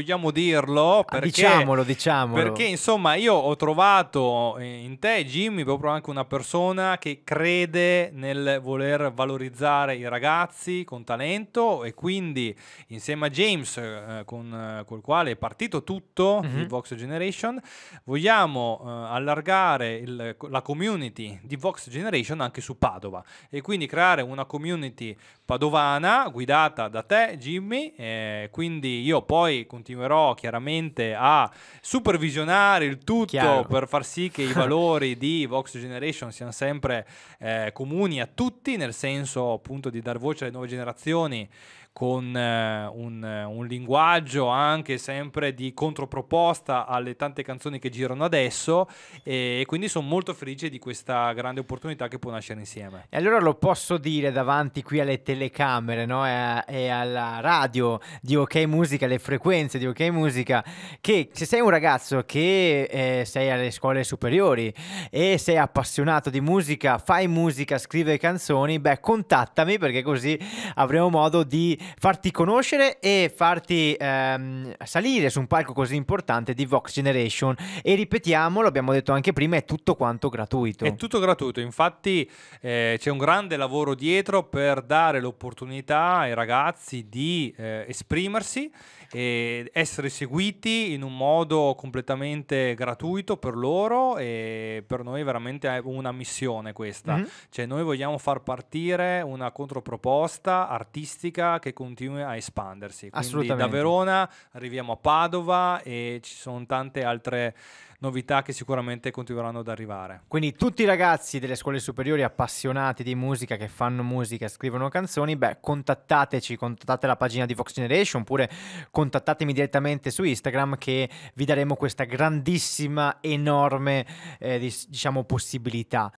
vogliamo dirlo. Ah, perché, diciamolo, diciamolo. Perché insomma io ho trovato eh, in te, Jimmy, proprio anche una persona che crede nel voler valorizzare i ragazzi con talento e quindi insieme a James, eh, con eh, col quale è partito tutto mm-hmm. il Vox Generation, vogliamo eh, allargare il, la community di Vox Generation anche su Padova e quindi creare una community padovana guidata da te, Jimmy. Eh, quindi io poi continuo continuerò chiaramente a supervisionare il tutto Chiaro. per far sì che i valori di Vox Generation siano sempre eh, comuni a tutti, nel senso appunto di dar voce alle nuove generazioni con eh, un, un, linguaggio anche sempre di controproposta alle tante canzoni che girano adesso e, e quindi sono molto felice di questa grande opportunità che può nascere insieme. E allora lo posso dire davanti qui alle telecamere no? e, a, e alla radio di OK Musica, le frequenze di Ok Musica che se sei un ragazzo che eh, sei alle scuole superiori e sei appassionato di musica, fai musica, scrive canzoni, beh contattami perché così avremo modo di farti conoscere e farti ehm, salire su un palco così importante di Vox Generation e ripetiamolo, abbiamo detto anche prima, è tutto quanto gratuito. È tutto gratuito, infatti eh, c'è un grande lavoro dietro per dare l'opportunità ai ragazzi di eh, esprimersi e essere seguiti in un modo completamente gratuito per loro e per noi è veramente una missione questa. Mm-hmm. Cioè noi vogliamo far partire una controproposta artistica che continui a espandersi. Quindi da Verona arriviamo a Padova e ci sono tante altre novità che sicuramente continueranno ad arrivare. Quindi tutti i ragazzi delle scuole superiori appassionati di musica, che fanno musica, scrivono canzoni, beh, contattateci, contattate la pagina di Vox Generation oppure contattatemi direttamente su Instagram che vi daremo questa grandissima, enorme, eh, diciamo, possibilità.